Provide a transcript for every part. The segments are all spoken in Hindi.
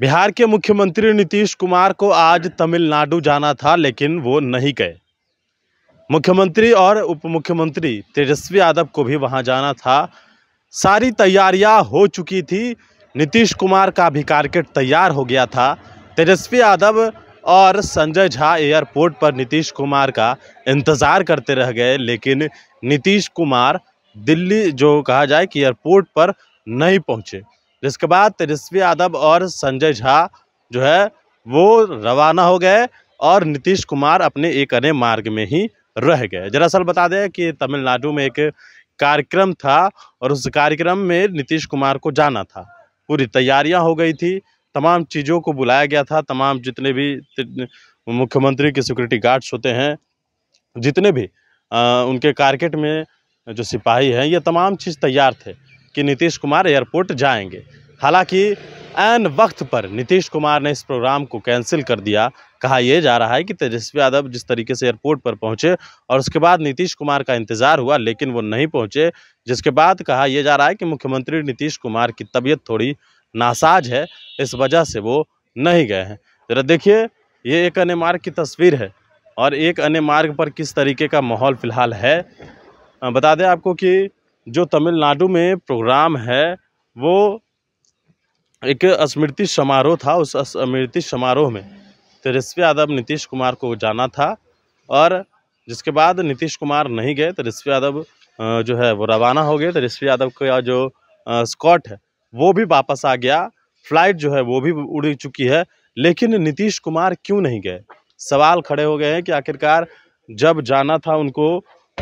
बिहार के मुख्यमंत्री नीतीश कुमार को आज तमिलनाडु जाना था लेकिन वो नहीं गए मुख्यमंत्री और उप मुख्यमंत्री तेजस्वी यादव को भी वहां जाना था सारी तैयारियां हो चुकी थी नीतीश कुमार का भी कारकेट तैयार हो गया था तेजस्वी यादव और संजय झा एयरपोर्ट पर नीतीश कुमार का इंतज़ार करते रह गए लेकिन नीतीश कुमार दिल्ली जो कहा जाए कि एयरपोर्ट पर नहीं पहुँचे जिसके बाद तेजस्वी यादव और संजय झा जो है वो रवाना हो गए और नीतीश कुमार अपने एक अन्य मार्ग में ही रह गए दरअसल बता दें कि तमिलनाडु में एक कार्यक्रम था और उस कार्यक्रम में नीतीश कुमार को जाना था पूरी तैयारियां हो गई थी तमाम चीज़ों को बुलाया गया था तमाम जितने भी मुख्यमंत्री के सिक्योरिटी गार्ड्स होते हैं जितने भी आ, उनके कारकेट में जो सिपाही हैं ये तमाम चीज़ तैयार थे कि नीतीश कुमार एयरपोर्ट जाएंगे हालांकि एन वक्त पर नीतीश कुमार ने इस प्रोग्राम को कैंसिल कर दिया कहा यह जा रहा है कि तेजस्वी यादव जिस तरीके से एयरपोर्ट पर पहुंचे और उसके बाद नीतीश कुमार का इंतजार हुआ लेकिन वो नहीं पहुंचे जिसके बाद कहा यह जा रहा है कि मुख्यमंत्री नीतीश कुमार की तबीयत थोड़ी नासाज है इस वजह से वो नहीं गए हैं ज़रा देखिए ये एक अन्य मार्ग की तस्वीर है और एक अन्य मार्ग पर किस तरीके का माहौल फिलहाल है बता दें आपको कि जो तमिलनाडु में प्रोग्राम है वो एक स्मृति समारोह था उस स्मृति समारोह में तेजस्वी यादव नीतीश कुमार को जाना था और जिसके बाद नीतीश कुमार नहीं गए तेजस्वी यादव जो है वो रवाना हो गए तेजस्वी यादव का जो स्कॉट है वो भी वापस आ गया फ्लाइट जो है वो भी उड़ चुकी है लेकिन नीतीश कुमार क्यों नहीं गए सवाल खड़े हो गए हैं कि आखिरकार जब जाना था उनको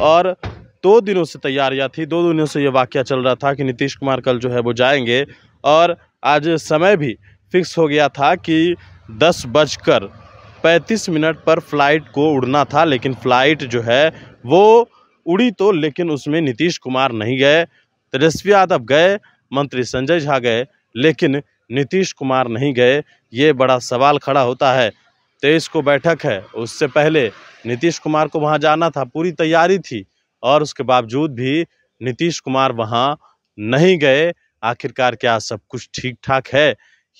और दो दिनों से तैयारियाँ थी दो दिनों से ये वाक्य चल रहा था कि नीतीश कुमार कल जो है वो जाएंगे और आज समय भी फिक्स हो गया था कि दस बजकर पैंतीस मिनट पर फ्लाइट को उड़ना था लेकिन फ्लाइट जो है वो उड़ी तो लेकिन उसमें नीतीश कुमार नहीं गए तेजस्वी यादव गए मंत्री संजय झा गए लेकिन नीतीश कुमार नहीं गए ये बड़ा सवाल खड़ा होता है तेईस को बैठक है उससे पहले नीतीश कुमार को वहाँ जाना था पूरी तैयारी थी और उसके बावजूद भी नीतीश कुमार वहाँ नहीं गए आखिरकार क्या सब कुछ ठीक ठाक है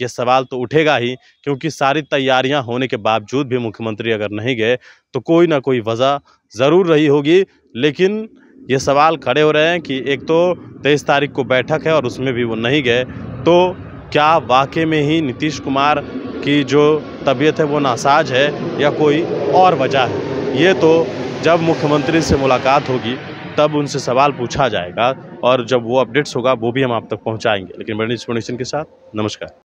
ये सवाल तो उठेगा ही क्योंकि सारी तैयारियां होने के बावजूद भी मुख्यमंत्री अगर नहीं गए तो कोई ना कोई वजह ज़रूर रही होगी लेकिन ये सवाल खड़े हो रहे हैं कि एक तो तेईस तारीख को बैठक है और उसमें भी वो नहीं गए तो क्या वाकई में ही नीतीश कुमार की जो तबीयत है वो नासाज है या कोई और वजह है ये तो जब मुख्यमंत्री से मुलाकात होगी तब उनसे सवाल पूछा जाएगा और जब वो अपडेट्स होगा वो भी हम आप तक पहुंचाएंगे लेकिन बड़ी इन्फॉर्मेशन के साथ नमस्कार